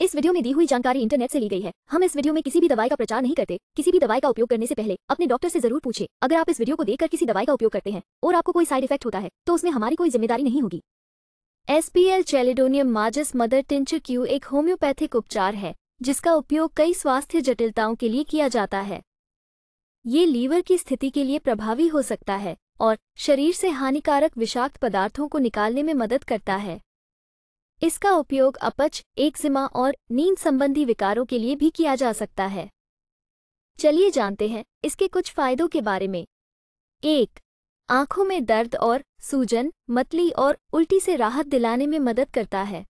इस वीडियो में दी हुई जानकारी इंटरनेट से ली गई है हम इस वीडियो में किसी भी दवाई का प्रचार नहीं करते किसी भी दवाई का उपयोग करने से पहले अपने डॉक्टर से जरूर पूछे अगर आप इस वीडियो को देखकर किसी दवाई का उपयोग करते हैं और आपको कोई साइड इफेक्ट होता है तो उसमें हमारी कोई जिम्मेदारी नहीं होगी SPL chelidonium majus mother tincture Q एक होम्योपैथिक उपचार है जिसका उपयोग कई स्वास्थ्य जटिलताओं के लिए किया जाता है ये लीवर की स्थिति के लिए प्रभावी हो सकता है और शरीर से हानिकारक विषाक्त पदार्थों को निकालने में मदद करता है इसका उपयोग अपच एक्जिमा और नींद संबंधी विकारों के लिए भी किया जा सकता है चलिए जानते हैं इसके कुछ फायदों के बारे में एक आंखों में दर्द और सूजन मतली और उल्टी से राहत दिलाने में मदद करता है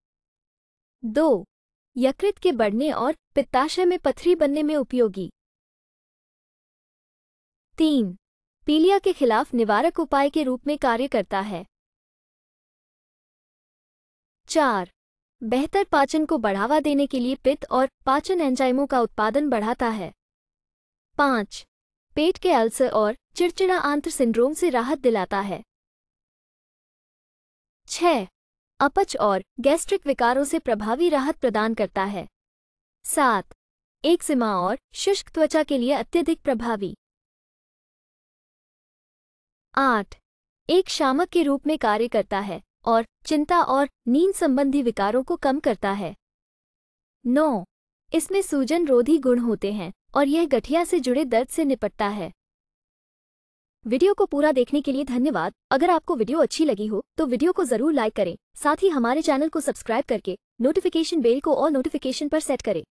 दो यकृत के बढ़ने और पित्ताशय में पथरी बनने में उपयोगी तीन पीलिया के खिलाफ निवारक उपाय के रूप में कार्य करता है चार बेहतर पाचन को बढ़ावा देने के लिए पित्त और पाचन एंजाइमों का उत्पादन बढ़ाता है पाँच पेट के अल्सर और चिड़चिड़ा आंत्र सिंड्रोम से राहत दिलाता है छः अपच और गैस्ट्रिक विकारों से प्रभावी राहत प्रदान करता है सात एक सीमा और शुष्क त्वचा के लिए अत्यधिक प्रभावी आठ एक शामक के रूप में कार्य करता है और चिंता और नींद संबंधी विकारों को कम करता है नौ इसमें सूजन रोधी गुण होते हैं और यह गठिया से जुड़े दर्द से निपटता है वीडियो को पूरा देखने के लिए धन्यवाद अगर आपको वीडियो अच्छी लगी हो तो वीडियो को जरूर लाइक करें साथ ही हमारे चैनल को सब्सक्राइब करके नोटिफिकेशन बेल को और नोटिफिकेशन पर सेट करें